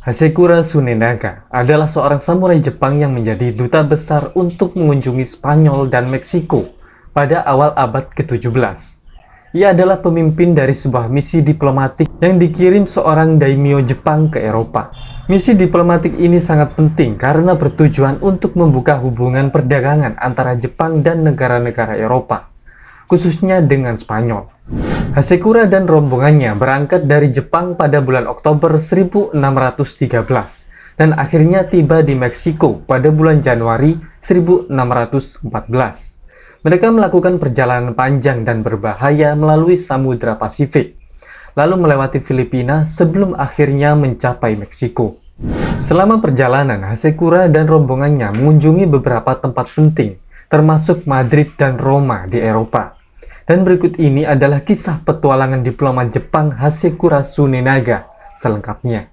Hasekura Sunenaga adalah seorang samurai Jepang yang menjadi duta besar untuk mengunjungi Spanyol dan Meksiko pada awal abad ke-17. Ia adalah pemimpin dari sebuah misi diplomatik yang dikirim seorang daimyo Jepang ke Eropa. Misi diplomatik ini sangat penting karena bertujuan untuk membuka hubungan perdagangan antara Jepang dan negara-negara Eropa, khususnya dengan Spanyol. Hasekura dan rombongannya berangkat dari Jepang pada bulan Oktober 1613 dan akhirnya tiba di Meksiko pada bulan Januari 1614. Mereka melakukan perjalanan panjang dan berbahaya melalui Samudra Pasifik, lalu melewati Filipina sebelum akhirnya mencapai Meksiko. Selama perjalanan, Hasekura dan rombongannya mengunjungi beberapa tempat penting, termasuk Madrid dan Roma di Eropa. Dan berikut ini adalah kisah petualangan diplomat Jepang Hasekura Sunenaga selengkapnya.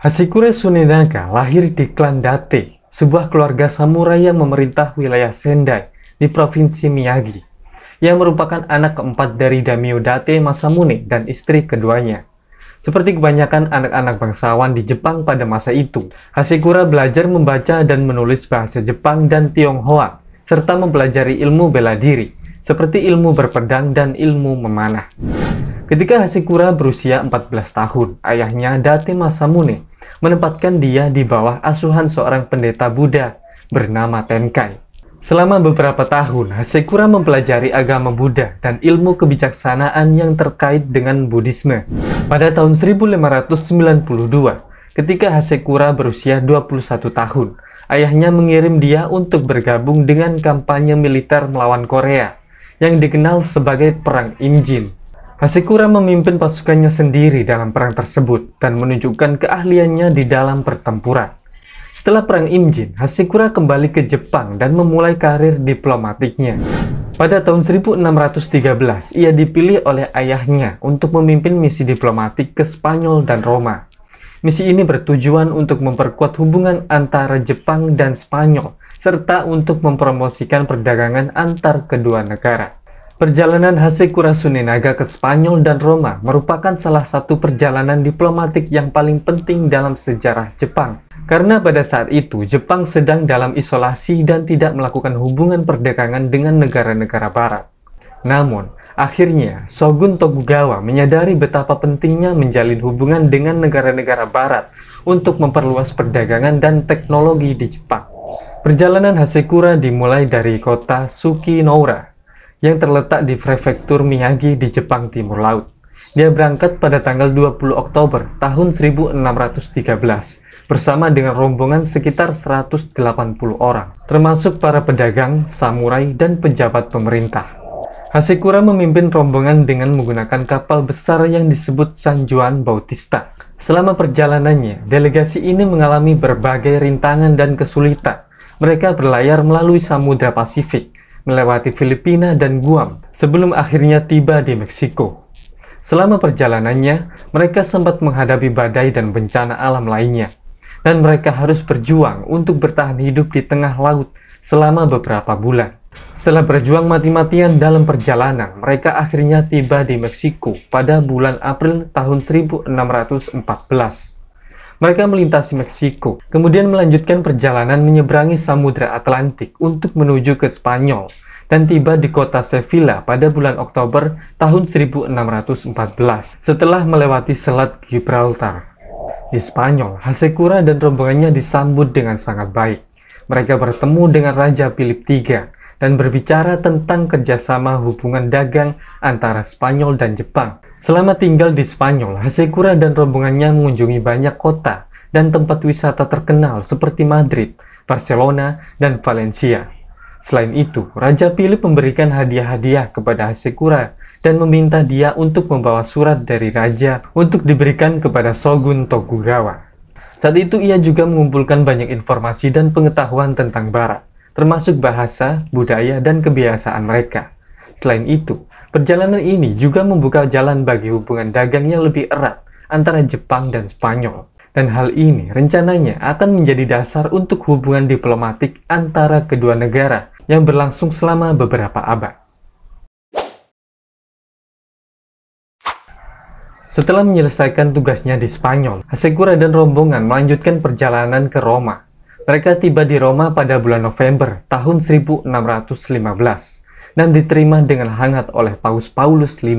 Hasekura Sunenaga lahir di klan Date, sebuah keluarga samurai yang memerintah wilayah Sendai di Provinsi Miyagi, yang merupakan anak keempat dari Date Masamune dan istri keduanya. Seperti kebanyakan anak-anak bangsawan di Jepang pada masa itu, Hasekura belajar membaca dan menulis bahasa Jepang dan Tionghoa, serta mempelajari ilmu bela diri, seperti ilmu berpedang dan ilmu memanah. Ketika Hasekura berusia 14 tahun, ayahnya Date Masamune menempatkan dia di bawah asuhan seorang pendeta Buddha bernama Tenkai. Selama beberapa tahun, Hasekura mempelajari agama Buddha dan ilmu kebijaksanaan yang terkait dengan Buddhisme. Pada tahun 1592, ketika Hasekura berusia 21 tahun, ayahnya mengirim dia untuk bergabung dengan kampanye militer melawan Korea yang dikenal sebagai Perang Injil. Hasekura memimpin pasukannya sendiri dalam perang tersebut dan menunjukkan keahliannya di dalam pertempuran. Setelah Perang Imjin, Hasekura kembali ke Jepang dan memulai karir diplomatiknya. Pada tahun 1613, ia dipilih oleh ayahnya untuk memimpin misi diplomatik ke Spanyol dan Roma. Misi ini bertujuan untuk memperkuat hubungan antara Jepang dan Spanyol, serta untuk mempromosikan perdagangan antar kedua negara. Perjalanan Hasekura Sunenaga ke Spanyol dan Roma merupakan salah satu perjalanan diplomatik yang paling penting dalam sejarah Jepang. Karena pada saat itu, Jepang sedang dalam isolasi dan tidak melakukan hubungan perdagangan dengan negara-negara barat. Namun, akhirnya Shogun Tokugawa menyadari betapa pentingnya menjalin hubungan dengan negara-negara barat untuk memperluas perdagangan dan teknologi di Jepang. Perjalanan Hasekura dimulai dari kota Sukinoura yang terletak di prefektur Miyagi di Jepang Timur Laut. Dia berangkat pada tanggal 20 Oktober tahun 1613 bersama dengan rombongan sekitar 180 orang, termasuk para pedagang, samurai, dan pejabat pemerintah. Hasekura memimpin rombongan dengan menggunakan kapal besar yang disebut San Juan Bautista. Selama perjalanannya, delegasi ini mengalami berbagai rintangan dan kesulitan. Mereka berlayar melalui Samudra Pasifik, melewati Filipina dan Guam, sebelum akhirnya tiba di Meksiko. Selama perjalanannya, mereka sempat menghadapi badai dan bencana alam lainnya, dan mereka harus berjuang untuk bertahan hidup di tengah laut selama beberapa bulan. Setelah berjuang mati-matian dalam perjalanan, mereka akhirnya tiba di Meksiko pada bulan April tahun 1614. Mereka melintasi Meksiko, kemudian melanjutkan perjalanan menyeberangi Samudra Atlantik untuk menuju ke Spanyol dan tiba di kota Sevilla pada bulan Oktober tahun 1614 setelah melewati Selat Gibraltar. Di Spanyol, Hasekura dan rombongannya disambut dengan sangat baik. Mereka bertemu dengan Raja Philip III dan berbicara tentang kerjasama hubungan dagang antara Spanyol dan Jepang. Selama tinggal di Spanyol, Hasekura dan rombongannya mengunjungi banyak kota dan tempat wisata terkenal seperti Madrid, Barcelona, dan Valencia. Selain itu, Raja Philip memberikan hadiah-hadiah kepada Hasekura dan meminta dia untuk membawa surat dari raja untuk diberikan kepada Shogun Tokugawa. Saat itu ia juga mengumpulkan banyak informasi dan pengetahuan tentang barat, termasuk bahasa, budaya, dan kebiasaan mereka. Selain itu, perjalanan ini juga membuka jalan bagi hubungan dagang yang lebih erat antara Jepang dan Spanyol. Dan hal ini rencananya akan menjadi dasar untuk hubungan diplomatik antara kedua negara yang berlangsung selama beberapa abad. Setelah menyelesaikan tugasnya di Spanyol, Hasegura dan rombongan melanjutkan perjalanan ke Roma. Mereka tiba di Roma pada bulan November tahun 1615 dan diterima dengan hangat oleh Paus Paulus V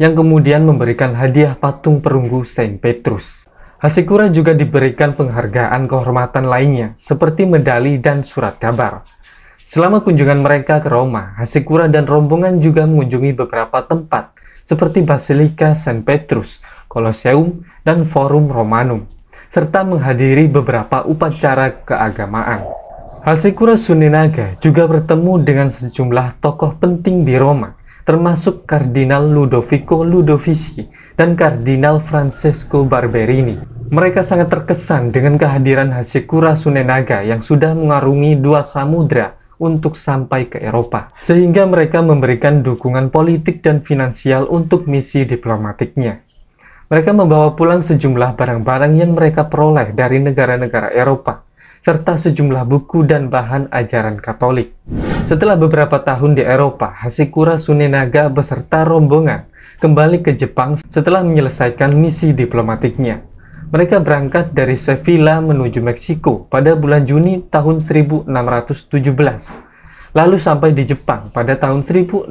yang kemudian memberikan hadiah patung perunggu Saint Petrus. Hasekura juga diberikan penghargaan kehormatan lainnya, seperti medali dan surat kabar. Selama kunjungan mereka ke Roma, Hasekura dan rombongan juga mengunjungi beberapa tempat, seperti Basilika San Petrus, Colosseum, dan Forum Romanum, serta menghadiri beberapa upacara keagamaan. Hasekura Suninaga juga bertemu dengan sejumlah tokoh penting di Roma, termasuk Kardinal Ludovico Ludovici dan Kardinal Francesco Barberini. Mereka sangat terkesan dengan kehadiran Hasekura Sunenaga yang sudah mengarungi dua samudra untuk sampai ke Eropa, sehingga mereka memberikan dukungan politik dan finansial untuk misi diplomatiknya. Mereka membawa pulang sejumlah barang-barang yang mereka peroleh dari negara-negara Eropa, serta sejumlah buku dan bahan ajaran Katolik. Setelah beberapa tahun di Eropa, Hasekura Sunenaga beserta rombongan kembali ke Jepang setelah menyelesaikan misi diplomatiknya. Mereka berangkat dari Sevilla menuju Meksiko pada bulan Juni tahun 1617, lalu sampai di Jepang pada tahun 1620.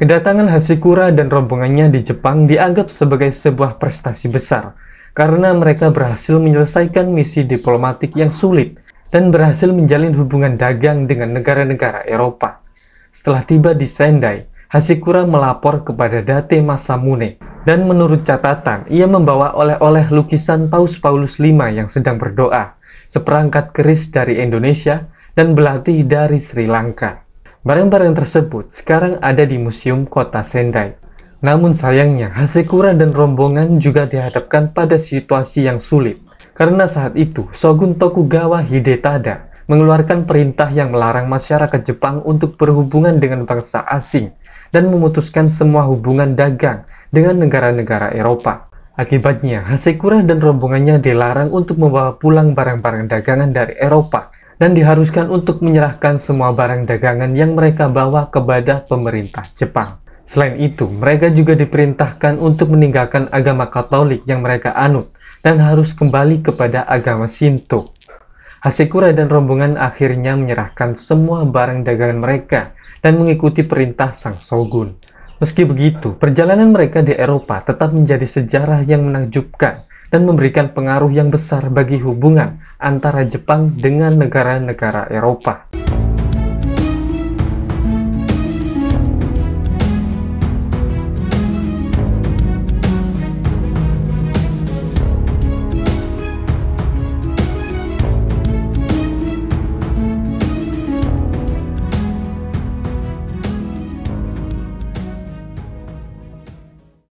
Kedatangan Hasekura dan rombongannya di Jepang dianggap sebagai sebuah prestasi besar karena mereka berhasil menyelesaikan misi diplomatik yang sulit dan berhasil menjalin hubungan dagang dengan negara-negara Eropa. Setelah tiba di Sendai, Hasikura melapor kepada Date Masamune dan menurut catatan ia membawa oleh-oleh lukisan Paus Paulus V yang sedang berdoa, seperangkat keris dari Indonesia, dan belati dari Sri Lanka. Barang-barang tersebut sekarang ada di Museum Kota Sendai. Namun sayangnya, Hasekura dan rombongan juga dihadapkan pada situasi yang sulit. Karena saat itu, Shogun Tokugawa Hidetada mengeluarkan perintah yang melarang masyarakat Jepang untuk berhubungan dengan bangsa asing dan memutuskan semua hubungan dagang dengan negara-negara Eropa. Akibatnya, Hasekura dan rombongannya dilarang untuk membawa pulang barang-barang dagangan dari Eropa dan diharuskan untuk menyerahkan semua barang dagangan yang mereka bawa kepada pemerintah Jepang. Selain itu, mereka juga diperintahkan untuk meninggalkan agama Katolik yang mereka anut dan harus kembali kepada agama Shinto. Hasekura dan rombongan akhirnya menyerahkan semua barang dagangan mereka dan mengikuti perintah sang shogun. Meski begitu, perjalanan mereka di Eropa tetap menjadi sejarah yang menakjubkan dan memberikan pengaruh yang besar bagi hubungan antara Jepang dengan negara-negara Eropa.